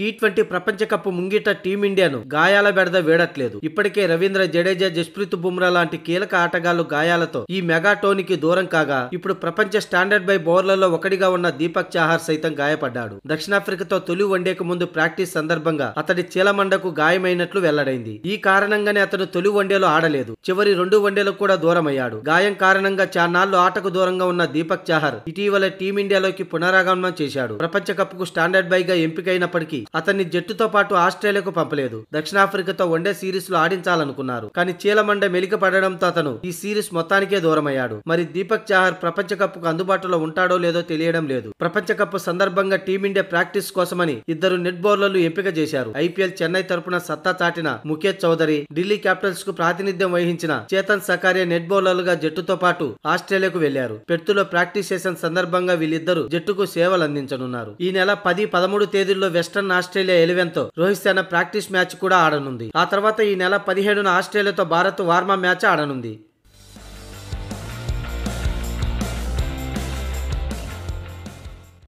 T twenty ప్రపంచ cup ముంగిట టీమిండియాను గాయాల బెడద వేడట్లేదు ఇప్పటికే రవీంద్ర జడేజా జస్ప్రీత్ బుమ్రా లాంటి కీలక ఆటగాళ్లు గాయాలతో ఈ మెగా టోనికి దూరం కాగా ఇప్పుడు ప్రపంచ స్టాండర్డ్ బై బౌలర్లలో ఒకటిగా ఉన్న దీపక్ చాహార్ సైతం గాయపడ్డాడు దక్షిణాఫ్రికాతో తొలి వన్డేకు ముందు ప్రాక్టీస్ సందర్భంగా అతడి చీలమండకు గాయమైనట్లు వెల్లడైంది ఈ కారణంగానే అతను తొలి వన్డేలో ఆడలేదు చివరి రెండు వన్డేలకు కూడా దూరమయ్యాడు గాయం కారణంగా చాన్నాళ్లు ఆటకు దూరంగా ఉన్న దీపక్ చాహర్ ఇటీవల టీమిండియాలోకి పునరాగమనం చేశాడు ప్రపంచ కప్ కు స్టాండర్డ్ బై గా ఎంపికైనప్పటికీ అతన్ని జట్టుతో పాటు ఆస్ట్రేలియాకు పంపలేదు దక్షిణాఫ్రికాతో వన్డే సిరీస్ లో ఆడించాలనుకున్నారు కానీ చీలమండ మెలిక పడడంతో అతను ఈ సిరీస్ మొత్తానికే దూరమయ్యాడు మరి దీపక్ చాహర్ ప్రపంచ కప్ కు అందుబాటులో ఉంటాడో లేదో తెలియడం లేదు ప్రపంచ కప్ సందర్భంగా టీమిండియా ప్రాక్టీస్ కోసమని ఇద్దరు నెట్ బౌలర్లు ఎంపిక చేశారు ఐపీఎల్ చెన్నై తరపున సత్తా చాటిన ముఖేష్ చౌదరి ఢిల్లీ క్యాపిటల్స్ కు ప్రాతినిధ్యం వహించిన చేతన్ సకారియా నెట్ బౌలర్లుగా జట్టుతో పాటు ఆస్ట్రేలియాకు వెళ్లారు పెట్టులో ప్రాక్టీస్ చేసిన సందర్భంగా వీళ్ళిద్దరు జట్టుకు సేవలు అందించనున్నారు ఈ నెల పది పదమూడు తేదీల్లో వెస్టర్న్ ఆస్ట్రేలియా తో రోహిత్ శర్మ ప్రాక్టీస్ మ్యాచ్ కూడా ఆడనుంది ఆ తర్వాత ఈ నెల పదిహేడున ఆస్ట్రేలియాతో భారత్ వార్మా మ్యాచ్ ఆడనుంది